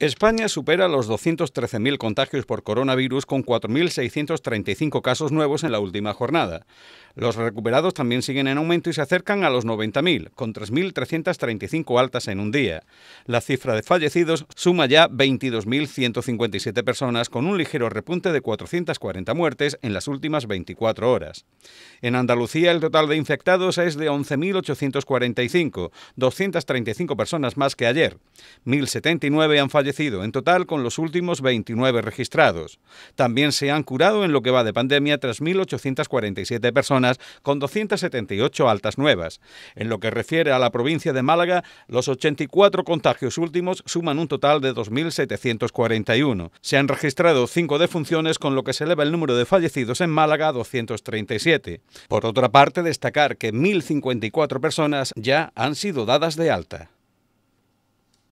España supera los 213.000 contagios por coronavirus con 4.635 casos nuevos en la última jornada. Los recuperados también siguen en aumento y se acercan a los 90.000, con 3.335 altas en un día. La cifra de fallecidos suma ya 22.157 personas, con un ligero repunte de 440 muertes en las últimas 24 horas. En Andalucía el total de infectados es de 11.845, 235 personas más que ayer. 1.079 han fallecido, en total con los últimos 29 registrados. También se han curado en lo que va de pandemia 3.847 personas, con 278 altas nuevas. En lo que refiere a la provincia de Málaga, los 84 contagios últimos suman un total de 2.741. Se han registrado 5 defunciones, con lo que se eleva el número de fallecidos en Málaga a 237. Por otra parte, destacar que 1.054 personas ya han sido dadas de alta.